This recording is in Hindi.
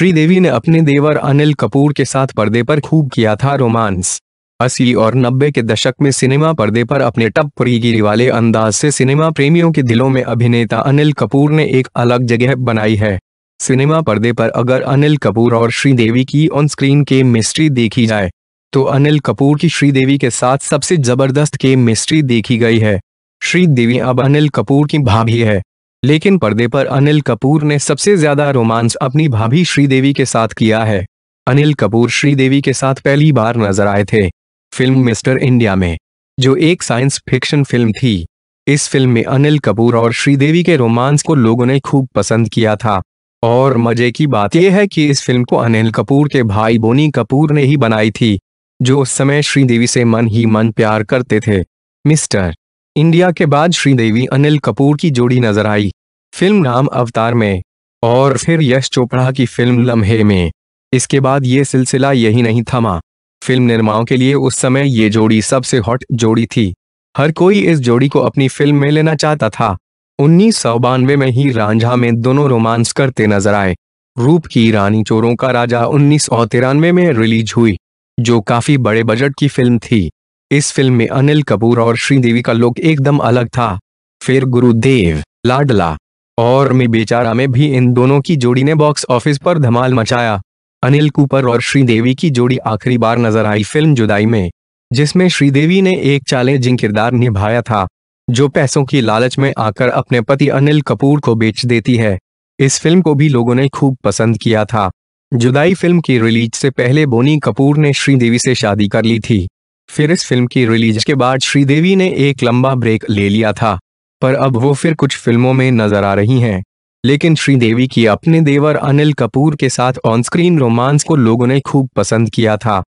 श्रीदेवी ने अपने देवर अनिल कपूर के साथ पर्दे पर खूब किया था रोमांस अस्सी और नब्बे के दशक में सिनेमा पर्दे पर अपने परिगिरी वाले अंदाज से सिनेमा प्रेमियों के दिलों में अभिनेता अनिल कपूर ने एक अलग जगह बनाई है सिनेमा पर्दे पर अगर अनिल कपूर और श्रीदेवी की ऑन स्क्रीन के मिस्ट्री देखी जाए तो अनिल कपूर की श्रीदेवी के साथ सबसे जबरदस्त के मिस्ट्री देखी गई है श्रीदेवी अब अनिल कपूर की भाभी है लेकिन पर्दे पर अनिल कपूर ने सबसे ज्यादा रोमांस अपनी भाभी श्रीदेवी के साथ किया है अनिल कपूर श्रीदेवी के साथ पहली बार नजर आए थे फिल्म मिस्टर इंडिया में जो एक साइंस फिक्शन फिल्म थी इस फिल्म में अनिल कपूर और श्रीदेवी के रोमांस को लोगों ने खूब पसंद किया था और मजे की बात यह है कि इस फिल्म को अनिल कपूर के भाई बोनी कपूर ने ही बनाई थी जो उस समय श्रीदेवी से मन ही मन प्यार करते थे मिस्टर इंडिया के बाद श्रीदेवी अनिल कपूर की जोड़ी नजर आई फिल्म राम अवतार में और फिर यश चोपड़ा की फिल्म लम्हे में इसके बाद ये सिलसिला यही नहीं थमा फिल्म निर्माओं के लिए उस समय ये जोड़ी सबसे हॉट जोड़ी थी हर कोई इस जोड़ी को अपनी फिल्म में लेना चाहता था उन्नीस में ही रांझा में दोनों रोमांस करते नजर आए रूप की रानी चोरों का राजा उन्नीस में रिलीज हुई जो काफी बड़े बजट की फिल्म थी इस फिल्म में अनिल कपूर और श्रीदेवी का लुक एकदम अलग था फिर गुरुदेव लाडला और मैं बेचारा में भी इन दोनों की जोड़ी ने बॉक्स ऑफिस पर धमाल मचाया अनिल कूपर और श्रीदेवी की जोड़ी आखिरी बार नजर आई फिल्म जुदाई में जिसमें श्रीदेवी ने एक चाले जिंग किरदार निभाया था जो पैसों की लालच में आकर अपने पति अनिल कपूर को बेच देती है इस फिल्म को भी लोगों ने खूब पसंद किया था जुदाई फिल्म की रिलीज से पहले बोनी कपूर ने श्रीदेवी से शादी कर ली थी फिर इस फिल्म की रिलीज के बाद श्रीदेवी ने एक लंबा ब्रेक ले लिया था पर अब वो फिर कुछ फिल्मों में नजर आ रही हैं लेकिन श्रीदेवी की अपने देवर अनिल कपूर के साथ ऑन स्क्रीन रोमांस को लोगों ने खूब पसंद किया था